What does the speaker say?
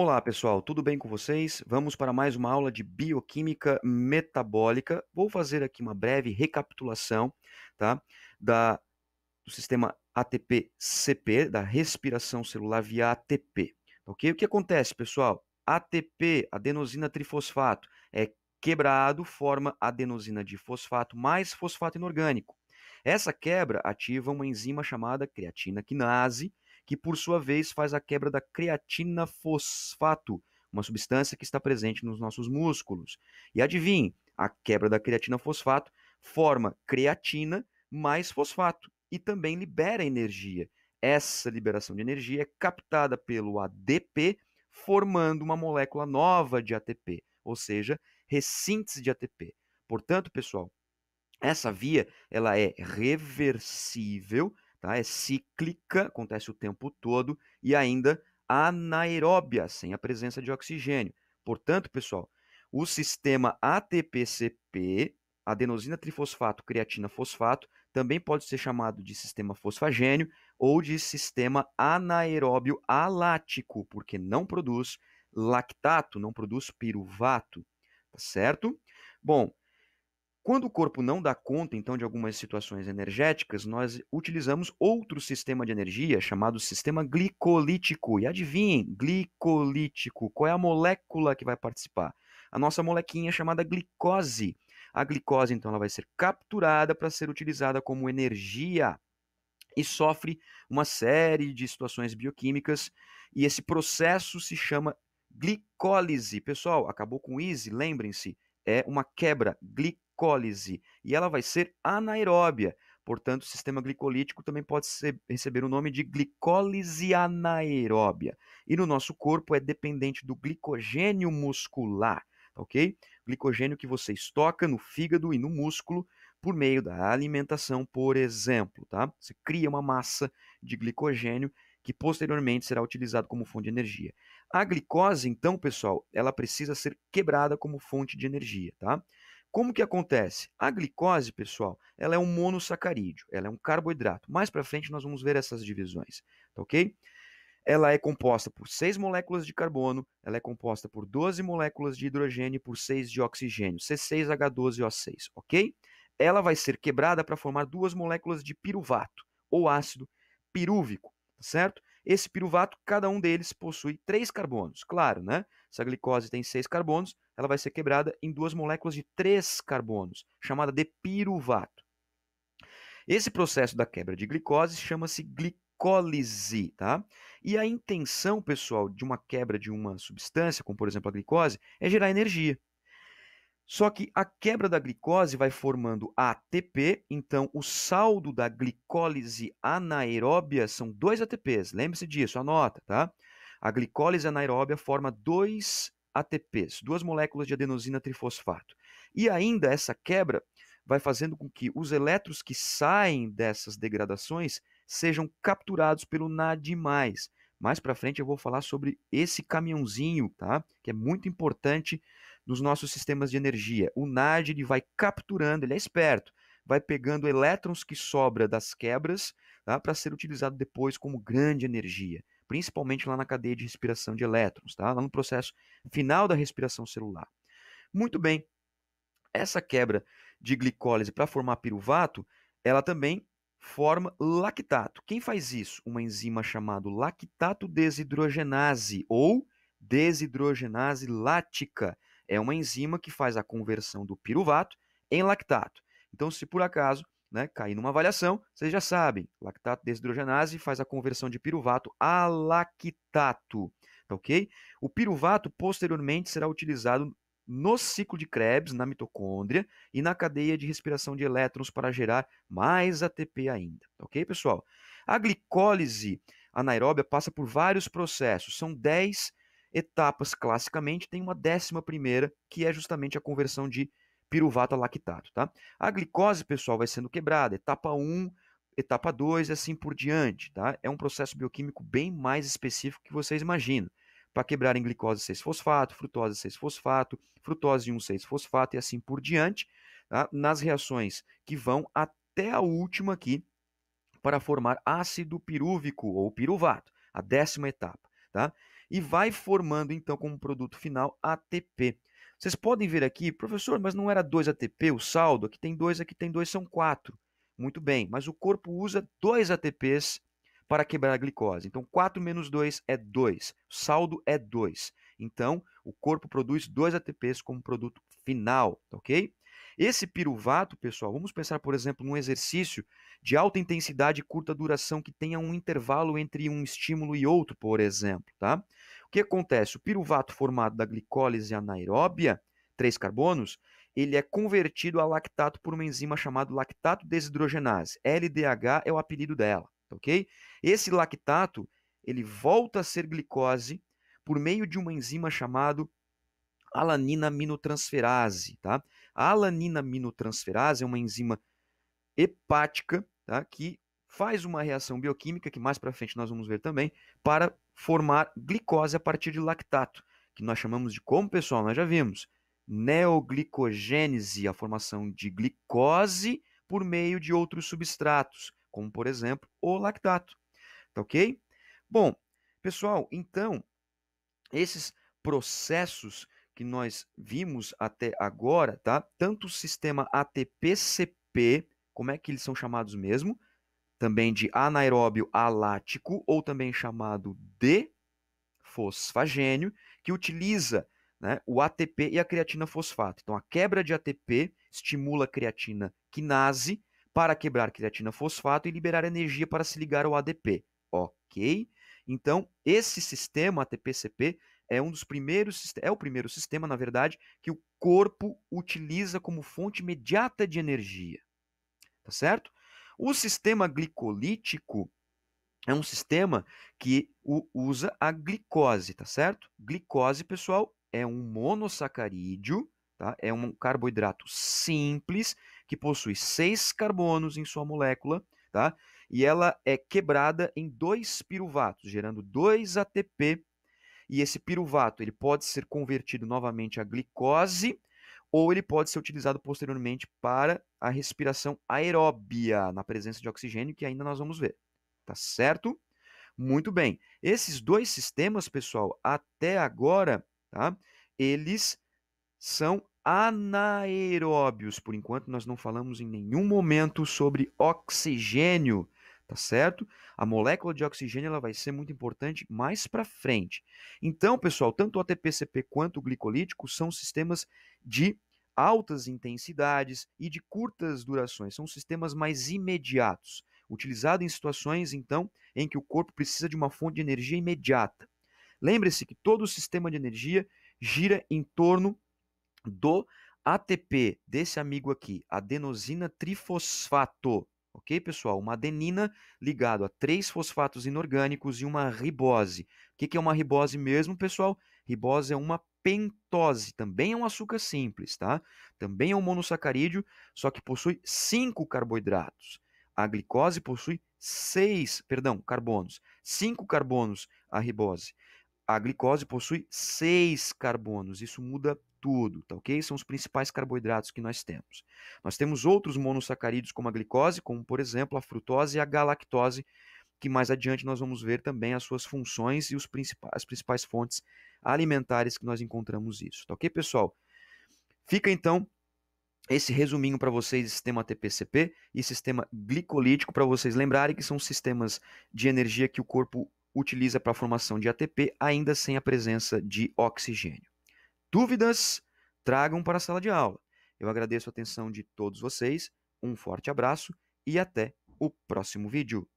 Olá pessoal, tudo bem com vocês? Vamos para mais uma aula de bioquímica metabólica. Vou fazer aqui uma breve recapitulação tá, da, do sistema ATP-CP, da respiração celular via ATP. Tá ok? O que acontece, pessoal? ATP, adenosina trifosfato, é quebrado, forma adenosina de fosfato mais fosfato inorgânico. Essa quebra ativa uma enzima chamada creatina quinase, que por sua vez faz a quebra da creatina fosfato, uma substância que está presente nos nossos músculos. E adivinhe, a quebra da creatina fosfato forma creatina mais fosfato e também libera energia. Essa liberação de energia é captada pelo ADP, formando uma molécula nova de ATP, ou seja, ressíntese de ATP. Portanto, pessoal, essa via ela é reversível tá? É cíclica, acontece o tempo todo e ainda anaeróbia, sem a presença de oxigênio. Portanto, pessoal, o sistema ATPCP, adenosina trifosfato, creatina fosfato, também pode ser chamado de sistema fosfagênio ou de sistema anaeróbio alático, porque não produz lactato, não produz piruvato, tá certo? Bom, quando o corpo não dá conta, então, de algumas situações energéticas, nós utilizamos outro sistema de energia chamado sistema glicolítico. E adivinhem, glicolítico, qual é a molécula que vai participar? A nossa molequinha é chamada glicose. A glicose, então, ela vai ser capturada para ser utilizada como energia e sofre uma série de situações bioquímicas e esse processo se chama glicólise. Pessoal, acabou com easy, lembrem-se, é uma quebra glicólise glicólise e ela vai ser anaeróbia. Portanto, o sistema glicolítico também pode ser, receber o nome de glicólise anaeróbia. E no nosso corpo é dependente do glicogênio muscular, tá ok? Glicogênio que você estoca no fígado e no músculo por meio da alimentação, por exemplo, tá? Você cria uma massa de glicogênio que posteriormente será utilizado como fonte de energia. A glicose, então, pessoal, ela precisa ser quebrada como fonte de energia, tá? Como que acontece? A glicose, pessoal, ela é um monossacarídeo, ela é um carboidrato. Mais para frente nós vamos ver essas divisões, tá ok? Ela é composta por 6 moléculas de carbono, ela é composta por 12 moléculas de hidrogênio e por 6 de oxigênio, C6H12O6, ok? Ela vai ser quebrada para formar duas moléculas de piruvato, ou ácido pirúvico, tá certo? Esse piruvato, cada um deles possui três carbonos, claro, né? Se a glicose tem seis carbonos, ela vai ser quebrada em duas moléculas de três carbonos, chamada de piruvato. Esse processo da quebra de glicose chama-se glicólise, tá? E a intenção, pessoal, de uma quebra de uma substância, como por exemplo a glicose, é gerar energia. Só que a quebra da glicose vai formando ATP, então o saldo da glicólise anaeróbia são dois ATPs. Lembre-se disso, anota, tá? A glicólise anaeróbia forma dois ATPs, duas moléculas de adenosina trifosfato. E ainda essa quebra vai fazendo com que os elétrons que saem dessas degradações sejam capturados pelo NAD+. Mais para frente eu vou falar sobre esse caminhãozinho, tá? Que é muito importante nos nossos sistemas de energia. O NAD ele vai capturando, ele é esperto, vai pegando elétrons que sobra das quebras, tá? Para ser utilizado depois como grande energia principalmente lá na cadeia de respiração de elétrons, tá? lá no processo final da respiração celular. Muito bem, essa quebra de glicólise para formar piruvato, ela também forma lactato. Quem faz isso? Uma enzima chamada lactato desidrogenase ou desidrogenase lática. É uma enzima que faz a conversão do piruvato em lactato. Então, se por acaso né, cair numa avaliação, vocês já sabem, lactato desidrogenase faz a conversão de piruvato a lactato, tá ok? O piruvato posteriormente será utilizado no ciclo de Krebs, na mitocôndria e na cadeia de respiração de elétrons para gerar mais ATP ainda, tá ok, pessoal? A glicólise anaeróbia passa por vários processos, são 10 etapas classicamente, tem uma décima primeira, que é justamente a conversão de piruvato a lactato, tá? A glicose, pessoal, vai sendo quebrada, etapa 1, etapa 2 e assim por diante, tá? É um processo bioquímico bem mais específico que vocês imaginam. Para quebrar em glicose 6-fosfato, frutose 6-fosfato, frutose 6 fosfato e assim por diante, tá? nas reações que vão até a última aqui para formar ácido pirúvico ou piruvato, a décima etapa, tá? E vai formando então como produto final ATP. Vocês podem ver aqui, professor, mas não era 2 ATP o saldo? Aqui tem 2, aqui tem 2, são 4. Muito bem, mas o corpo usa 2 ATPs para quebrar a glicose. Então, 4 menos 2 é 2. Saldo é 2. Então, o corpo produz 2 ATPs como produto final, tá ok? Esse piruvato, pessoal, vamos pensar, por exemplo, num exercício de alta intensidade e curta duração que tenha um intervalo entre um estímulo e outro, por exemplo, tá? O que acontece? O piruvato formado da glicólise anaeróbia, três carbonos, ele é convertido a lactato por uma enzima chamada lactato desidrogenase. LDH é o apelido dela, tá ok? Esse lactato, ele volta a ser glicose por meio de uma enzima chamada alanina aminotransferase, tá? A alanina aminotransferase é uma enzima hepática, tá? Que faz uma reação bioquímica, que mais para frente nós vamos ver também, para formar glicose a partir de lactato, que nós chamamos de como, pessoal, nós já vimos, neoglicogênese, a formação de glicose por meio de outros substratos, como por exemplo o lactato. Tá ok? Bom, pessoal, então, esses processos que nós vimos até agora, tá? Tanto o sistema ATP-CP, como é que eles são chamados mesmo, também de anaeróbio alático, ou também chamado de fosfagênio, que utiliza né, o ATP e a creatina fosfato. Então, a quebra de ATP estimula a creatina quinase para quebrar creatina fosfato e liberar energia para se ligar ao ADP. Ok? Então, esse sistema ATP-CP é um dos primeiros, é o primeiro sistema, na verdade, que o corpo utiliza como fonte imediata de energia. Tá certo? O sistema glicolítico é um sistema que usa a glicose, tá certo? Glicose, pessoal, é um monossacarídeo, tá? É um carboidrato simples que possui seis carbonos em sua molécula, tá? E ela é quebrada em dois piruvatos, gerando dois ATP. E esse piruvato ele pode ser convertido novamente a glicose ou ele pode ser utilizado posteriormente para a respiração aeróbia, na presença de oxigênio, que ainda nós vamos ver. Tá certo? Muito bem. Esses dois sistemas, pessoal, até agora, tá? Eles são anaeróbios. Por enquanto, nós não falamos em nenhum momento sobre oxigênio tá certo? A molécula de oxigênio ela vai ser muito importante mais para frente. Então, pessoal, tanto o ATP-CP quanto o glicolítico são sistemas de altas intensidades e de curtas durações, são sistemas mais imediatos, utilizado em situações então em que o corpo precisa de uma fonte de energia imediata. Lembre-se que todo o sistema de energia gira em torno do ATP, desse amigo aqui, adenosina trifosfato, Ok, pessoal? Uma adenina ligado a três fosfatos inorgânicos e uma ribose. O que, que é uma ribose mesmo, pessoal? Ribose é uma pentose, também é um açúcar simples, tá? Também é um monossacarídeo, só que possui cinco carboidratos. A glicose possui seis, perdão, carbonos. Cinco carbonos a ribose. A glicose possui seis carbonos. Isso muda tudo, tá ok? São os principais carboidratos que nós temos. Nós temos outros monossacarídeos como a glicose, como por exemplo a frutose e a galactose, que mais adiante nós vamos ver também as suas funções e os principais, as principais fontes alimentares que nós encontramos isso, tá ok, pessoal? Fica então esse resuminho para vocês de sistema TPCP e sistema glicolítico, para vocês lembrarem que são sistemas de energia que o corpo utiliza para a formação de ATP, ainda sem a presença de oxigênio. Dúvidas, tragam para a sala de aula. Eu agradeço a atenção de todos vocês, um forte abraço e até o próximo vídeo.